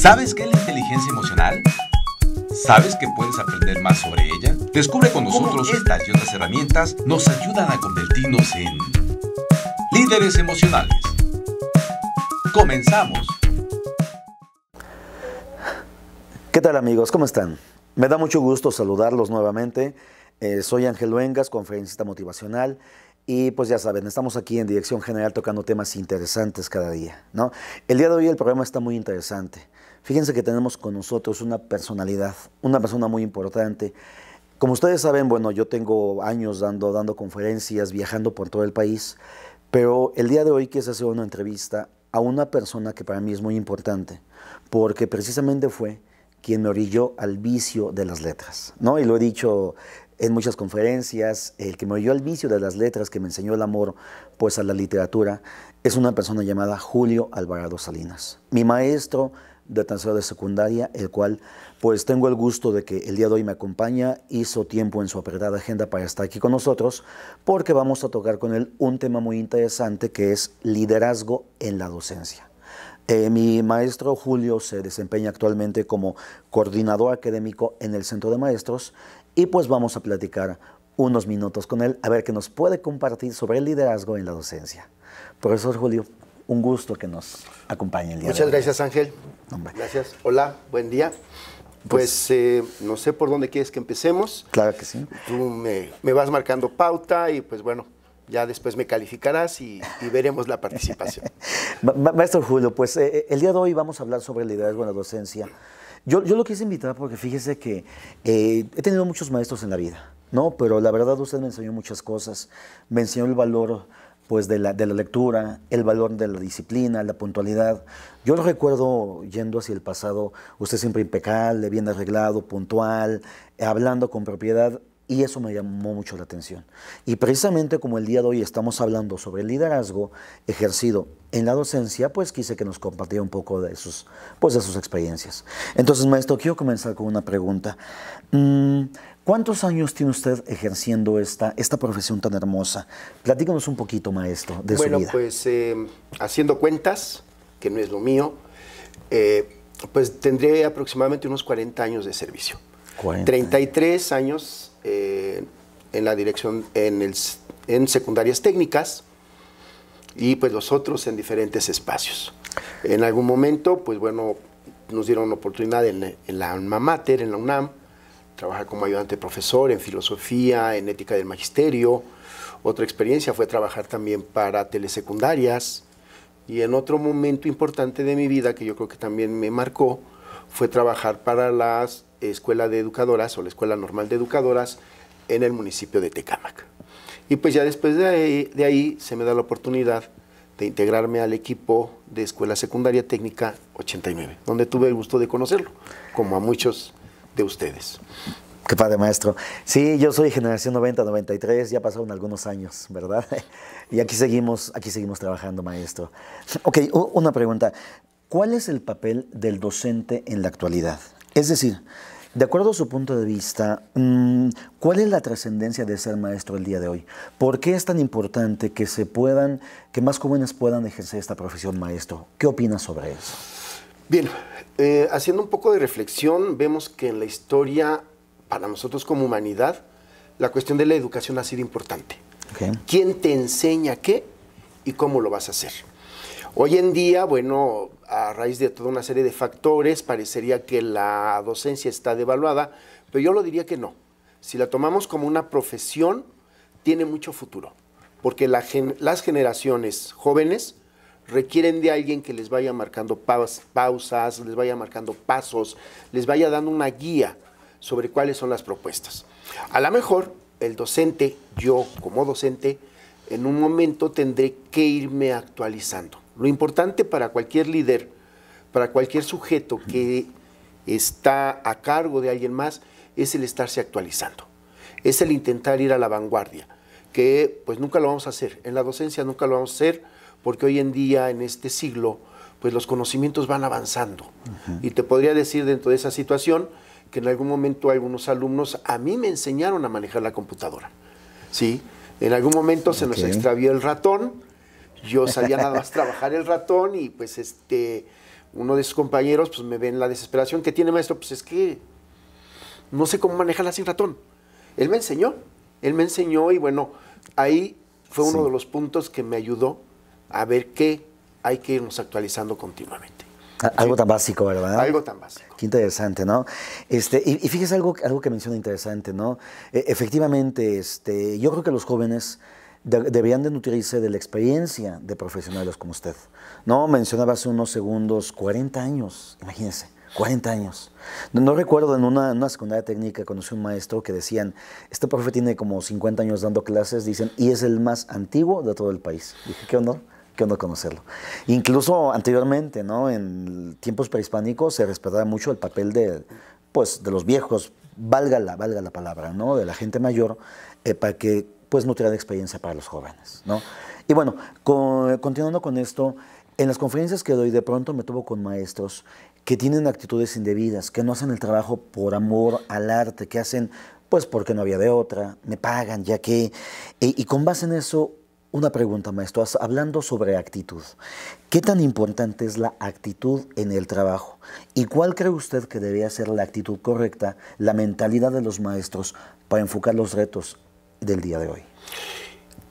¿Sabes qué es la inteligencia emocional? ¿Sabes que puedes aprender más sobre ella? Descubre con nosotros estas y otras herramientas nos ayudan a convertirnos en líderes emocionales. Comenzamos. ¿Qué tal amigos? ¿Cómo están? Me da mucho gusto saludarlos nuevamente. Eh, soy Ángel Luengas, conferencista motivacional, y pues ya saben, estamos aquí en Dirección General tocando temas interesantes cada día, ¿no? El día de hoy el programa está muy interesante. Fíjense que tenemos con nosotros una personalidad, una persona muy importante. Como ustedes saben, bueno, yo tengo años dando, dando conferencias, viajando por todo el país, pero el día de hoy quiero hacer una entrevista a una persona que para mí es muy importante, porque precisamente fue quien me orilló al vicio de las letras, ¿no? Y lo he dicho en muchas conferencias, el que me oyó al vicio de las letras, que me enseñó el amor pues a la literatura, es una persona llamada Julio Alvarado Salinas, mi maestro de tercero de secundaria, el cual pues tengo el gusto de que el día de hoy me acompaña, hizo tiempo en su apretada agenda para estar aquí con nosotros, porque vamos a tocar con él un tema muy interesante que es liderazgo en la docencia. Eh, mi maestro Julio se desempeña actualmente como coordinador académico en el Centro de Maestros y pues vamos a platicar unos minutos con él, a ver qué nos puede compartir sobre el liderazgo en la docencia. Profesor Julio, un gusto que nos acompañe el día Muchas de hoy. gracias, Ángel. Gracias. Hola, buen día. Pues, pues- eh, no sé por dónde quieres que empecemos. Claro que sí. Tú me, vas marcando pauta y pues bueno, ya después me calificarás y, veremos la participación. Maestro Julio, pues eh, eh, el día de hoy vamos a hablar sobre el liderazgo en la docencia. Yo, lo quise invitar porque fíjese que eh, he tenido muchos maestros en la vida, ¿no? Pero la verdad usted me enseñó muchas cosas, me enseñó el valor pues de la, de la, lectura, el valor de la disciplina, la puntualidad. Yo lo recuerdo yendo hacia el pasado, usted siempre impecable, bien arreglado, puntual, hablando con propiedad. Y eso me llamó mucho la atención. Y precisamente como el día de hoy estamos hablando sobre el liderazgo ejercido en la docencia, pues quise que nos compartiera un poco de sus, pues de sus experiencias. Entonces, maestro, quiero comenzar con una pregunta. Mm, ¿Cuántos años tiene usted ejerciendo esta, esta profesión tan hermosa? Platícanos un poquito, maestro, de su vida. Bueno, pues eh, haciendo cuentas, que no es lo mío, eh, pues tendré aproximadamente unos 40 años de servicio. 33 años eh, en la dirección, en, el, en secundarias técnicas y pues los otros en diferentes espacios. En algún momento, pues bueno, nos dieron la oportunidad en, en la alma mater, en la UNAM, trabajar como ayudante profesor en filosofía, en ética del magisterio. Otra experiencia fue trabajar también para telesecundarias. Y en otro momento importante de mi vida, que yo creo que también me marcó, fue trabajar para las escuela de educadoras o la escuela normal de educadoras en el municipio de Tecámac. Y pues ya después de ahí, se me da la oportunidad de integrarme al equipo de Escuela Secundaria Técnica 89, donde tuve el gusto de conocerlo, como a muchos de ustedes. Qué padre, maestro. Sí, yo soy generación 90-93, ya pasaron algunos años, ¿verdad? Y aquí seguimos, aquí seguimos trabajando, maestro. Ok, una pregunta. ¿Cuál es el papel del docente en la actualidad? Es decir, de acuerdo a su punto de vista, mm, ¿cuál es la trascendencia de ser maestro el día de hoy? ¿Por qué es tan importante que más jóvenes puedan ejercer esta profesión maestro? ¿Qué opinas sobre eso? Bien, eh, haciendo un poco de reflexión, vemos que en la historia, para nosotros como humanidad, la cuestión de la educación ha sido importante. ¿Quién te enseña qué y cómo lo vas a hacer? Hoy en día, bueno, a raíz de toda una serie de factores, parecería que la docencia está devaluada, pero yo lo diría que no. Si la tomamos como una profesión, tiene mucho futuro, porque las generaciones jóvenes requieren de alguien que les vaya marcando pausas, les vaya marcando pasos, les vaya dando una guía sobre cuáles son las propuestas. A lo mejor el docente, yo como docente, en un momento tendré que irme actualizando. Lo importante para cualquier líder, para cualquier sujeto que está a cargo de alguien más, es el estarse actualizando, es el intentar ir a la vanguardia, que pues nunca lo vamos a hacer, en la docencia nunca lo vamos a hacer, porque hoy en día, en este siglo, pues los conocimientos van avanzando. Y te podría decir dentro de esa situación que en algún momento algunos alumnos a mí me enseñaron a manejar la computadora, ¿sí? En algún momento se nos extravió el ratón, yo salía nada más trabajar el ratón y pues este, uno de sus compañeros pues me en la desesperación que tiene maestro, pues es que no sé cómo manejarla sin ratón. Él me enseñó, él me enseñó y bueno, ahí fue uno de los puntos que me ayudó a ver que hay que irnos actualizando continuamente. Algo tan básico, ¿verdad? Algo tan básico. Qué interesante, ¿no? Este, y, fíjese algo, algo que menciona interesante, ¿no? E, efectivamente, este, yo creo que los jóvenes de, deberían de nutrirse de la experiencia de profesionales como usted. No, mencionaba hace unos segundos 40 años, imagínense. 40 años. No, recuerdo, en una, secundaria técnica conocí un maestro que decían, este profe tiene como 50 años dando clases, dicen, y es el más antiguo de todo el país. dije, qué onda, qué onda conocerlo. Incluso anteriormente, ¿no? En tiempos prehispánicos se respetaba mucho el papel de, pues, de los viejos, valga la, valga la palabra, ¿no? De la gente mayor, eh, para que pues de experiencia para los jóvenes. ¿no? Y bueno, continuando con esto, en las conferencias que doy de pronto me tuvo con maestros que tienen actitudes indebidas, que no hacen el trabajo por amor al arte, que hacen pues porque no había de otra, me pagan ya que... y, y con base en eso una pregunta, maestro, hablando sobre actitud. ¿Qué tan importante es la actitud en el trabajo? ¿Y cuál cree usted que debería ser la actitud correcta, la mentalidad de los maestros para enfocar los retos del día de hoy?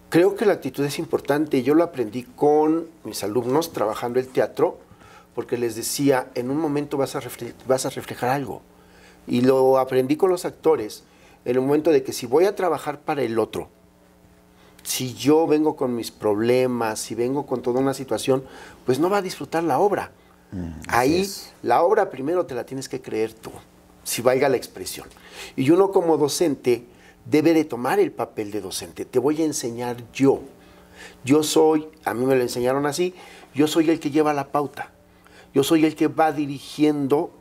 Creo que la actitud es importante. Yo lo aprendí con mis alumnos trabajando el teatro, porque les decía, en un momento vas a, reflejar algo. Y lo aprendí con los actores, en el momento de que si voy a trabajar para el otro, si yo vengo con mis problemas, si vengo con toda una situación, pues no va a disfrutar la obra. Mm, Ahí la obra primero te la tienes que creer tú, si valga la expresión. Y uno como docente debe de tomar el papel de docente. Te voy a enseñar yo. Yo soy, a mí me lo enseñaron así, yo soy el que lleva la pauta. Yo soy el que va dirigiendo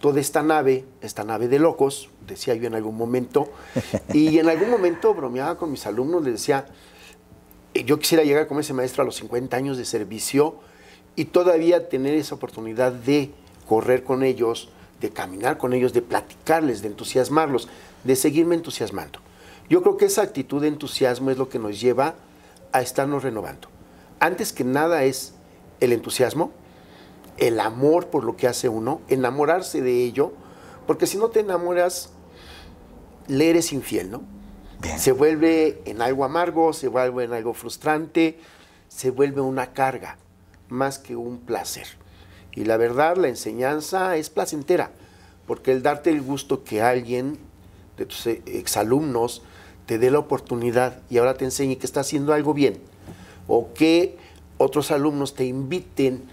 toda esta nave, esta nave de locos, decía yo en algún momento. Y en algún momento bromeaba con mis alumnos, les decía, eh, yo quisiera llegar como ese maestro a los 50 años de servicio y todavía tener esa oportunidad de correr con ellos, de caminar con ellos, de platicarles, de entusiasmarlos de seguirme entusiasmando. Yo creo que esa actitud de entusiasmo es lo que nos lleva a estarnos renovando. Antes que nada es el entusiasmo, el amor por lo que hace uno, enamorarse de ello, porque si no te enamoras, le eres infiel, ¿no? Se vuelve en algo amargo, se vuelve en algo frustrante, se vuelve una carga más que un placer. Y la verdad, la enseñanza es placentera, porque el darte el gusto que alguien de tus eh, exalumnos te dé la oportunidad y ahora te enseñe que está haciendo algo bien o que otros alumnos te inviten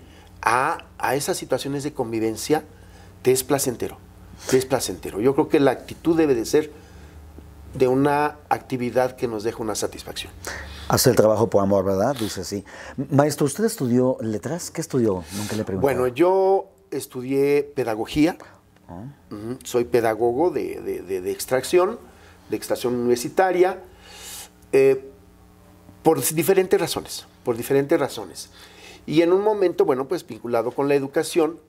a, esas situaciones de convivencia, te es placentero, te es placentero. Yo creo que la actitud debe de ser de una actividad que nos deja una satisfacción. Hace el trabajo por amor, ¿verdad? Dice así. Maestro, ¿usted estudió letras? ¿Qué estudió? Nunca le pregunté. Bueno, yo estudié pedagogía. Soy pedagogo de, extracción, de extracción universitaria, eh, por diferentes razones, por diferentes razones. Y en un momento, bueno, pues vinculado con la educación,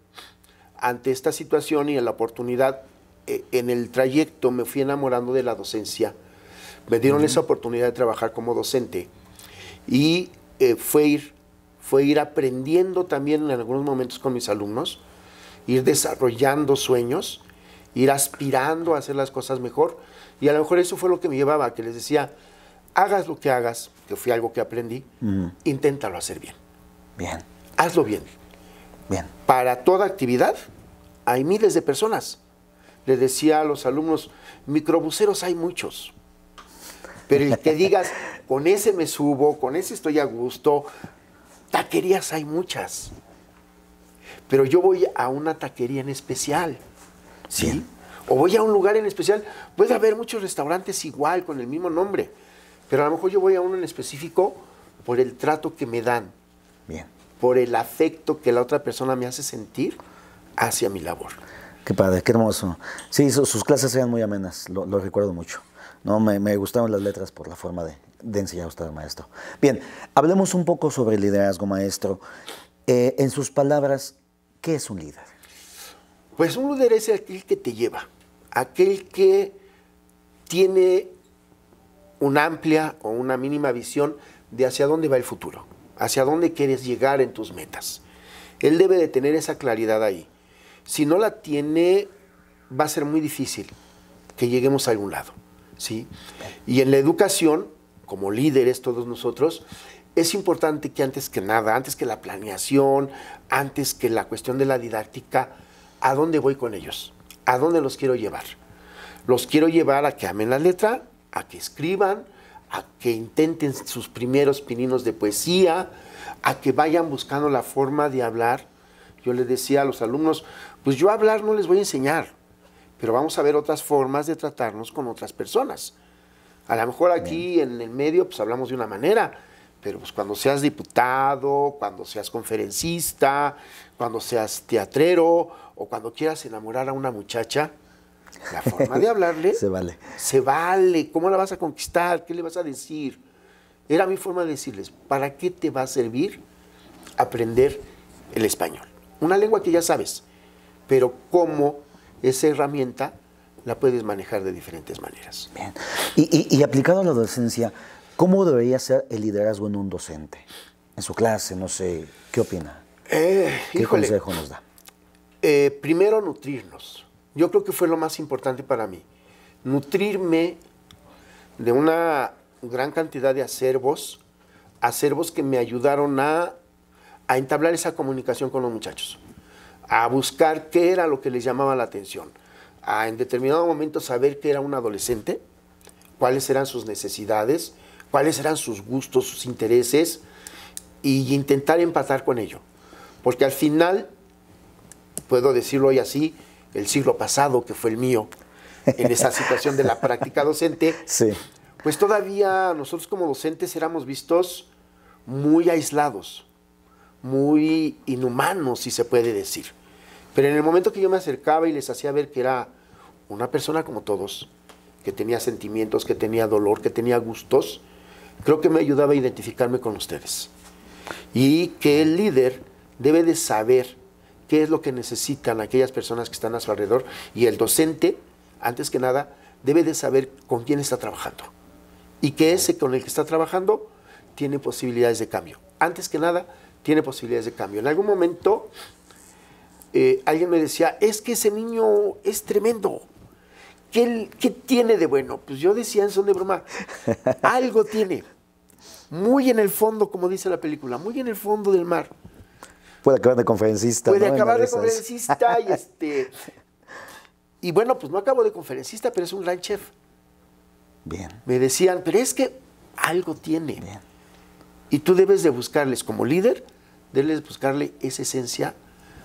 ante esta situación y a la oportunidad, eh, en el trayecto me fui enamorando de la docencia. Me dieron esa oportunidad de trabajar como docente y eh, fue fue ir aprendiendo también en algunos momentos con mis alumnos, ir desarrollando sueños, ir aspirando a hacer las cosas mejor. Y a lo mejor eso fue lo que me llevaba, que les decía, hagas lo que hagas, que fue algo que aprendí, inténtalo hacer bien. Bien. Hazlo bien. Bien. Para toda actividad hay miles de personas. Les decía a los alumnos, microbuseros hay muchos. Pero el que digas, con ese me subo, con ese estoy a gusto, taquerías hay muchas pero yo voy a una taquería en especial, ¿sí? O voy a un lugar en especial, puede haber muchos restaurantes igual, con el mismo nombre, pero a lo mejor yo voy a uno en específico por el trato que me dan, Bien. por el afecto que la otra persona me hace sentir hacia mi labor. Qué padre, qué hermoso. Sí, sus, clases eran muy amenas, lo, recuerdo mucho. No, me, gustaban gustaron las letras por la forma de, enseñar a usted, maestro. Bien, hablemos un poco sobre el liderazgo, maestro. Eh, en sus palabras, ¿Qué es un líder? Pues un líder es aquel que te lleva, aquel que tiene una amplia o una mínima visión de hacia dónde va el futuro, hacia dónde quieres llegar en tus metas. Él debe de tener esa claridad ahí. Si no la tiene, va a ser muy difícil que lleguemos a algún lado. ¿sí? Y en la educación, como líderes todos nosotros, es importante que antes que nada, antes que la planeación, antes que la cuestión de la didáctica, ¿a dónde voy con ellos? ¿A dónde los quiero llevar? Los quiero llevar a que amen la letra, a que escriban, a que intenten sus primeros pininos de poesía, a que vayan buscando la forma de hablar. Yo les decía a los alumnos, pues yo hablar no les voy a enseñar, pero vamos a ver otras formas de tratarnos con otras personas. A lo mejor aquí en el medio pues hablamos de una manera, pero pues, cuando seas diputado, cuando seas conferencista, cuando seas teatrero o cuando quieras enamorar a una muchacha, la forma de hablarle se vale. Se vale, ¿cómo la vas a conquistar? ¿Qué le vas a decir? Era mi forma de decirles, ¿para qué te va a servir aprender el español? Una lengua que ya sabes, pero cómo esa herramienta la puedes manejar de diferentes maneras. Bien. Y, y aplicado a la docencia, ¿Cómo debería ser el liderazgo en un docente? En su clase, no sé, ¿qué opina? Eh, ¿Qué consejo nos da? Eh, primero, nutrirnos. Yo creo que fue lo más importante para mí. Nutrirme de una gran cantidad de acervos, acervos que me ayudaron a, entablar esa comunicación con los muchachos, a buscar qué era lo que les llamaba la atención, a en determinado momento saber qué era un adolescente, cuáles eran sus necesidades, cuáles eran sus gustos, sus intereses, y intentar empatar con ello. Porque al final, puedo decirlo hoy así, el siglo pasado, que fue el mío, en esa situación de la práctica docente, pues todavía nosotros como docentes éramos vistos muy aislados, muy inhumanos, si se puede decir. Pero en el momento que yo me acercaba y les hacía ver que era una persona como todos, que tenía sentimientos, que tenía dolor, que tenía gustos, creo que me ayudaba a identificarme con ustedes. Y que el líder debe de saber qué es lo que necesitan aquellas personas que están a su alrededor y el docente, antes que nada, debe de saber con quién está trabajando y que ese con el que está trabajando tiene posibilidades de cambio. Antes que nada, tiene posibilidades de cambio. En algún momento eh, alguien me decía, es que ese niño es tremendo, ¿Qué, tiene de bueno? Pues yo decía en son de broma, algo tiene. Muy en el fondo, como dice la película, muy en el fondo del mar. Puede acabar de conferencista. Puede acabar de conferencista y este. Y bueno, pues no acabo de conferencista, pero es un gran chef. Bien. Me decían, pero es que algo tiene. Bien. Y tú debes de buscarles, como líder, debes buscarle esa esencia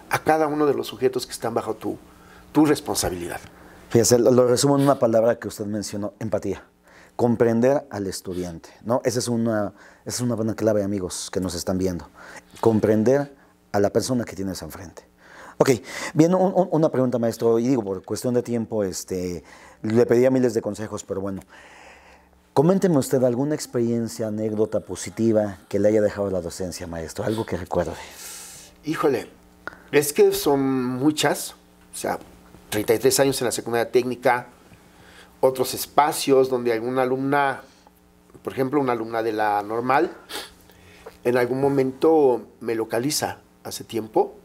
a cada uno de los sujetos que están bajo tu, tu responsabilidad. Fíjese, lo resumo en una palabra que usted mencionó, empatía. Comprender al estudiante, ¿no? Esa es una, es una buena clave, amigos, que nos están viendo. Comprender a la persona que tienes enfrente. Ok, bien, una pregunta, maestro, y digo, por cuestión de tiempo, este, le pedía miles de consejos, pero bueno. Coménteme usted alguna experiencia, anécdota positiva que le haya dejado la docencia, maestro, algo que recuerde. Híjole, es que son muchas, o sea, 33 años en la secundaria técnica, otros espacios donde alguna alumna, por ejemplo, una alumna de la normal, en algún momento me localiza hace tiempo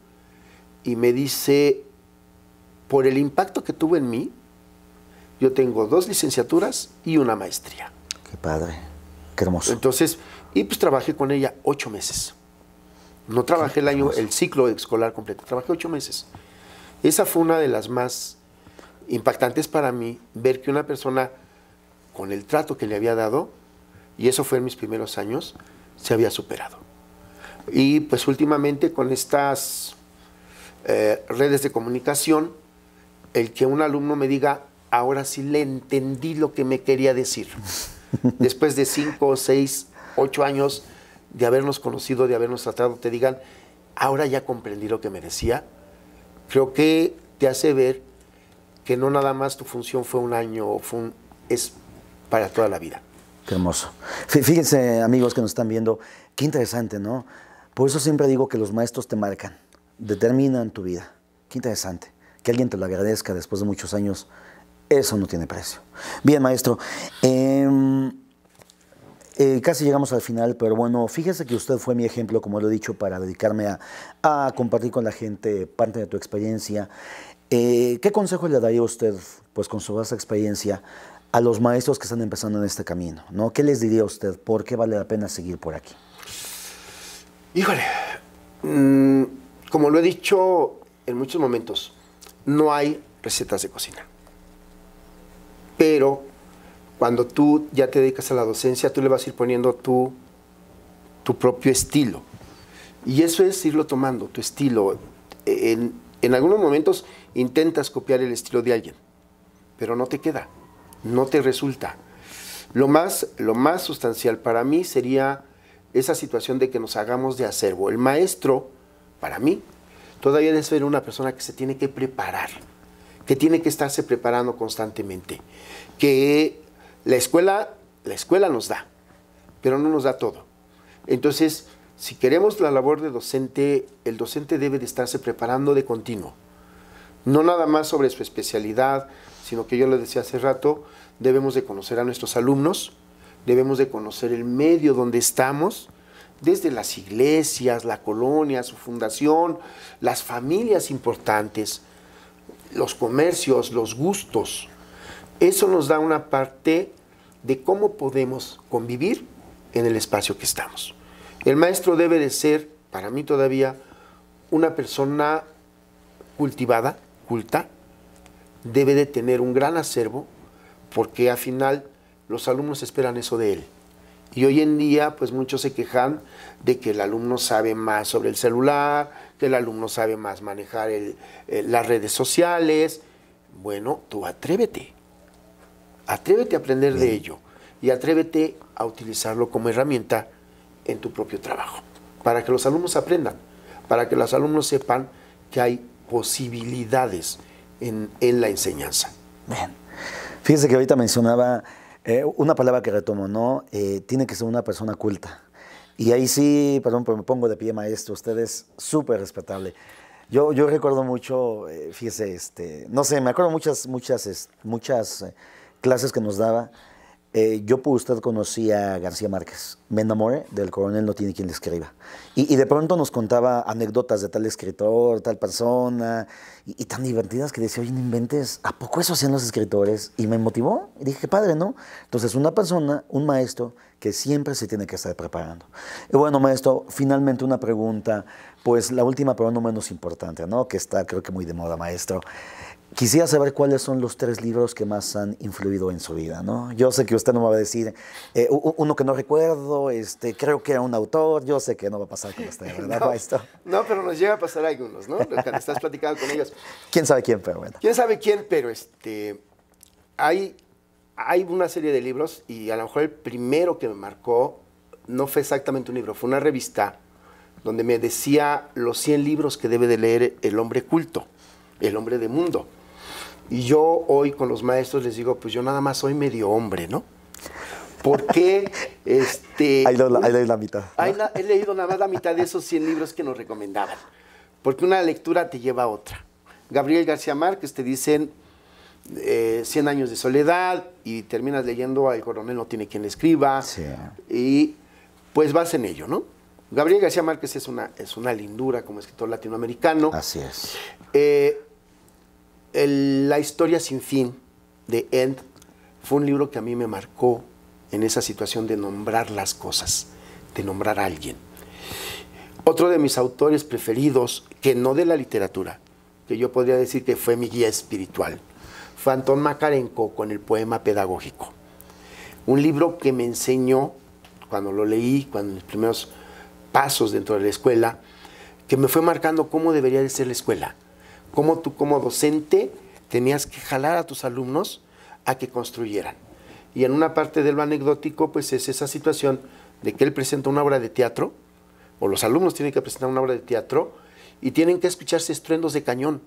y me dice, por el impacto que tuvo en mí, yo tengo dos licenciaturas y una maestría. Qué padre, qué hermoso. Entonces, y pues trabajé con ella ocho meses. No trabajé el año, el ciclo escolar completo, trabajé ocho meses. Esa fue una de las más impactantes para mí, ver que una persona con el trato que le había dado, y eso fue en mis primeros años, se había superado. Y pues últimamente con estas eh, redes de comunicación, el que un alumno me diga, ahora sí le entendí lo que me quería decir, después de cinco, seis, ocho años de habernos conocido, de habernos tratado, te digan, ahora ya comprendí lo que me decía, creo que te hace ver que no nada más tu función fue un año, fue es para toda la vida. Qué hermoso. Fíjense, amigos que nos están viendo, qué interesante, ¿no? Por eso siempre digo que los maestros te marcan, determinan tu vida. Qué interesante. Que alguien te lo agradezca después de muchos años, eso no tiene precio. Bien, maestro. Em, eh, casi llegamos al final, pero bueno, fíjese que usted fue mi ejemplo, como lo he dicho, para dedicarme a, compartir con la gente parte de tu experiencia. Eh, ¿Qué consejo le daría usted, pues con su vasta experiencia, a los maestros que están empezando en este camino? ¿no? ¿Qué les diría usted? ¿Por qué vale la pena seguir por aquí? Híjole, mm, como lo he dicho en muchos momentos, no hay recetas de cocina. Pero cuando tú ya te dedicas a la docencia, tú le vas a ir poniendo tu, tu propio estilo. Y eso es irlo tomando, tu estilo. En, algunos momentos intentas copiar el estilo de alguien, pero no te queda, no te resulta. Lo más, lo más sustancial para mí sería esa situación de que nos hagamos de acervo. El maestro, para mí, todavía debe ser una persona que se tiene que preparar, que tiene que estarse preparando constantemente, que la escuela, la escuela nos da, pero no nos da todo. Entonces, si queremos la labor de docente, el docente debe de estarse preparando de continuo. No nada más sobre su especialidad, sino que yo lo decía hace rato, debemos de conocer a nuestros alumnos, debemos de conocer el medio donde estamos, desde las iglesias, la colonia, su fundación, las familias importantes, los comercios, los gustos. Eso nos da una parte de cómo podemos convivir en el espacio que estamos. El maestro debe de ser, para mí todavía, una persona cultivada, culta, debe de tener un gran acervo, porque al final los alumnos esperan eso de él. Y hoy en día, pues muchos se quejan de que el alumno sabe más sobre el celular, que el alumno sabe más manejar eh, las redes sociales. Bueno, tú atrévete. Atrévete a aprender de ello y atrévete a utilizarlo como herramienta en tu propio trabajo, para que los alumnos aprendan, para que los alumnos sepan que hay posibilidades en, en la enseñanza. Bien. Fíjese que ahorita mencionaba eh, una palabra que retomo, ¿no? Eh, tiene que ser una persona culta. Y ahí sí, perdón, pero me pongo de pie, maestro, usted es súper respetable. Yo, yo recuerdo mucho, eh, fíjese, este, no sé, me acuerdo muchas, muchas, muchas clases que nos daba, eh, yo por usted conocí a García Márquez. Me enamoré del coronel No tiene quien le escriba. Y, y de pronto nos contaba anécdotas de tal escritor, tal persona, y, tan divertidas que decía, oye, no inventes, ¿a poco eso hacían los escritores? Y me motivó. Y dije, padre, ¿no? Entonces, una persona, un maestro, que siempre se tiene que estar preparando. Y bueno, maestro, finalmente una pregunta, pues la última, pero no menos importante, ¿no? Que está creo que muy de moda, maestro. Quisiera saber cuáles son los tres libros que más han influido en su vida, ¿no? Yo sé que usted no me va a decir eh, uno que no recuerdo, este, creo que era un autor, yo sé que no va a pasar con usted, ¿verdad? no, no, pero nos llega a pasar algunos, ¿no? estás platicando con ellos. ¿Quién sabe quién, pero bueno. ¿Quién sabe quién, pero este, hay, hay una serie de libros y a lo mejor el primero que me marcó no fue exactamente un libro, fue una revista donde me decía los 100 libros que debe de leer el hombre culto, el hombre de mundo. Y yo hoy con los maestros les digo, pues yo nada más soy medio hombre, ¿no? Porque este... Ahí leí la, mitad. he leído nada más la mitad de esos 100 libros que nos recomendaban. Porque una lectura te lleva a otra. Gabriel García Márquez te dicen 100 eh, años de soledad y terminas leyendo al coronel no tiene quien le escriba. Y pues vas en ello, ¿no? Gabriel García Márquez es una, es una lindura como escritor latinoamericano. Así es. Eh, la historia sin fin de End fue un libro que a mí me marcó en esa situación de nombrar las cosas, de nombrar a alguien. Otro de mis autores preferidos, que no de la literatura, que yo podría decir que fue mi guía espiritual, fue Anton Macarenco con el poema pedagógico. Un libro que me enseñó, cuando lo leí, cuando mis primeros pasos dentro de la escuela, que me fue marcando cómo debería de ser la escuela cómo tú como docente tenías que jalar a tus alumnos a que construyeran. Y en una parte de lo anecdótico, pues es esa situación de que él presenta una obra de teatro, o los alumnos tienen que presentar una obra de teatro, y tienen que escucharse estruendos de cañón.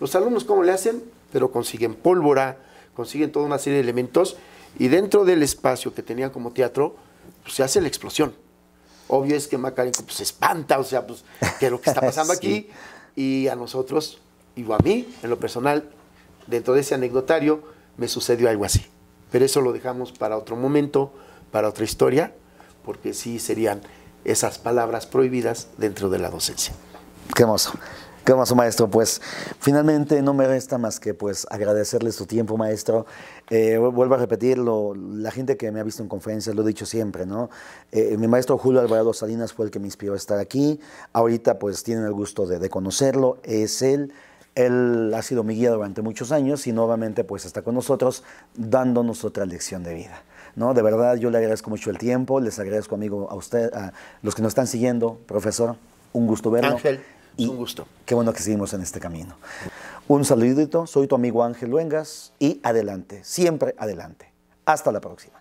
Los alumnos, ¿cómo le hacen? Pero consiguen pólvora, consiguen toda una serie de elementos, y dentro del espacio que tenían como teatro, pues se hace la explosión. Obvio es que Macarín, pues, se espanta, o sea, pues, lo que está pasando aquí? Y a nosotros, y a mí, en lo personal, dentro de ese anecdotario, me sucedió algo así. Pero eso lo dejamos para otro momento, para otra historia, porque sí serían esas palabras prohibidas dentro de la docencia. Qué hermoso. ¿Qué más, maestro? Pues finalmente no me resta más que pues agradecerle su tiempo, maestro. Eh, vuelvo a repetirlo, la gente que me ha visto en conferencias lo he dicho siempre, ¿no? Eh, mi maestro Julio Alvarado Salinas fue el que me inspiró a estar aquí. Ahorita pues tienen el gusto de, conocerlo. Es él. Él ha sido mi guía durante muchos años y nuevamente pues está con nosotros dándonos otra lección de vida. ¿no? De verdad yo le agradezco mucho el tiempo, les agradezco amigo a usted, a los que nos están siguiendo, profesor, un gusto verlo. Ángel. Y un gusto. Qué bueno que seguimos en este camino. Un saludito, soy tu amigo Ángel Luengas y adelante, siempre adelante. Hasta la próxima.